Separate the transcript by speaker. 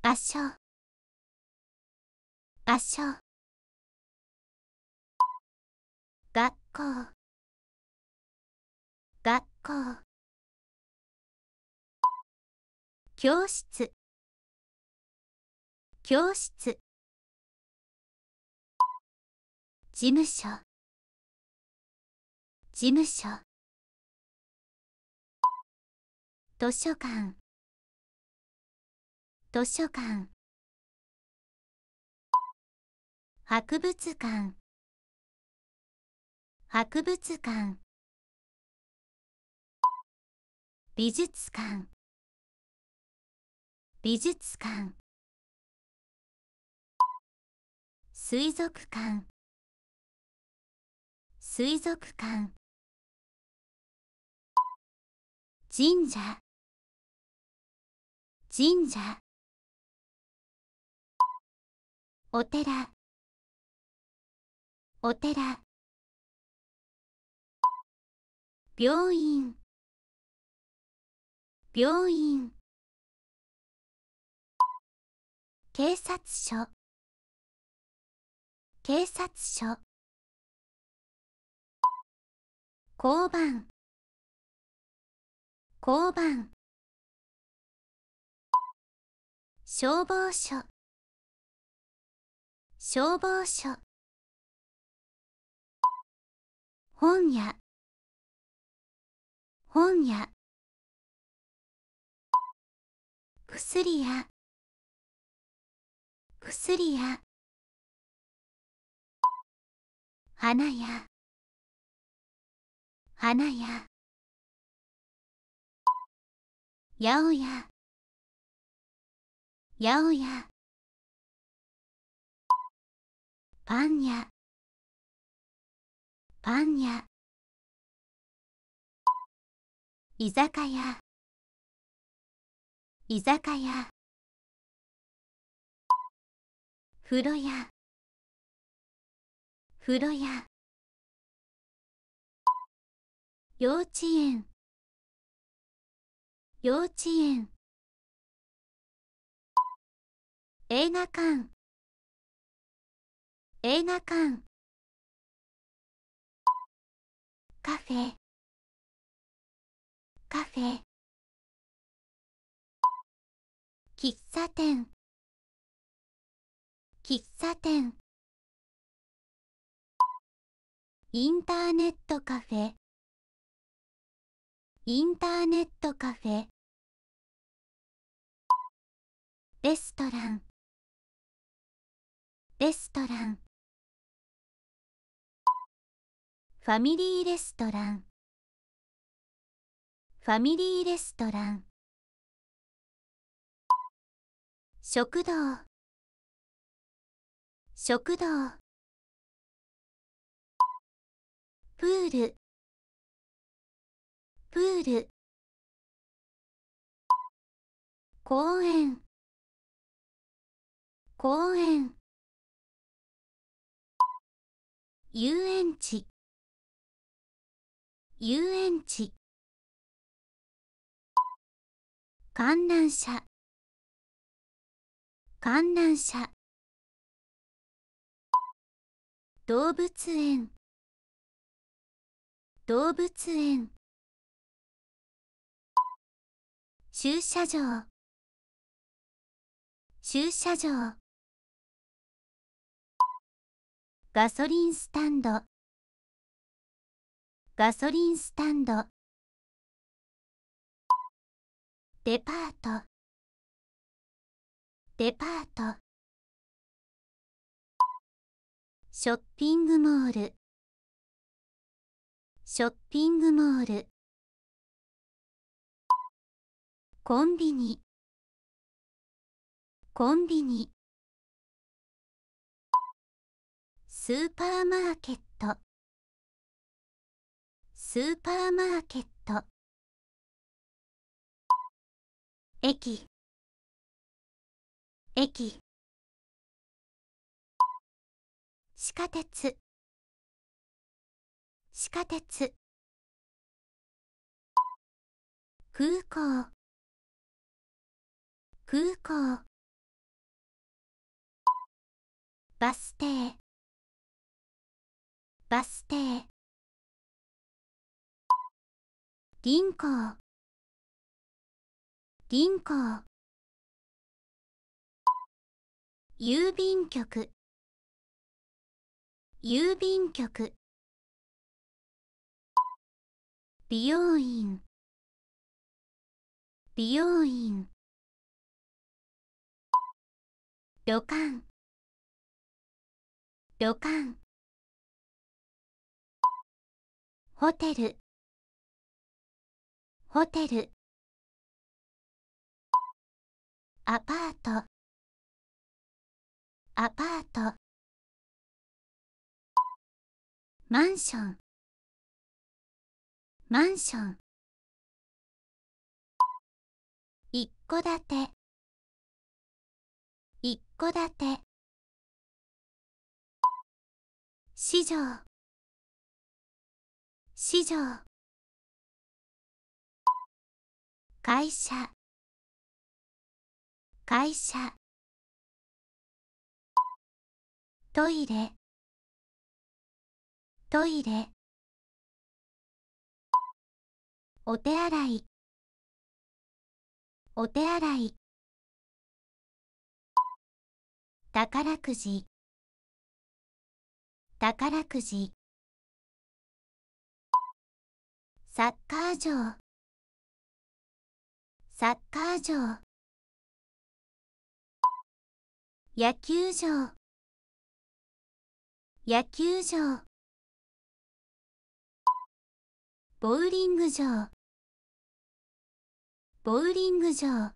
Speaker 1: 圧勝圧勝学校学校教室教室事務所事務所図書館図書館博物館博物館美術館美術館水族館水族館神社神社お寺お寺病院病院警察署警察署交番交番消防署消防署本屋本屋薬屋薬屋花屋花屋八百屋やおやパンやパンや居酒屋居酒屋風呂屋風呂屋幼稚園幼稚園映画館映画館カフェカフェ喫茶店喫茶店インターネットカフェインターネットカフェレストランレストランファミリーレストランファミリーレストラン食堂食堂プールプール公園公園遊園地遊園地観覧車観覧車動物園動物園駐車場駐車場ガソリンスタンドガソリンスタンドデパートデパートショッピングモールショッピングモールコンビニコンビニスーパーマーケットスーパーマーケット駅駅地下鉄地下鉄空港空港バス停バス停銀行銀行郵便局郵便局美容院美容院旅館旅館ホテルホテルアパートアパートマンションマンション一戸建て一戸建て市場市場会社会社トイレトイレお手洗いお手洗い宝くじ宝くじサッカー場サッカー場野球場野球場ボウリング場ボウリング場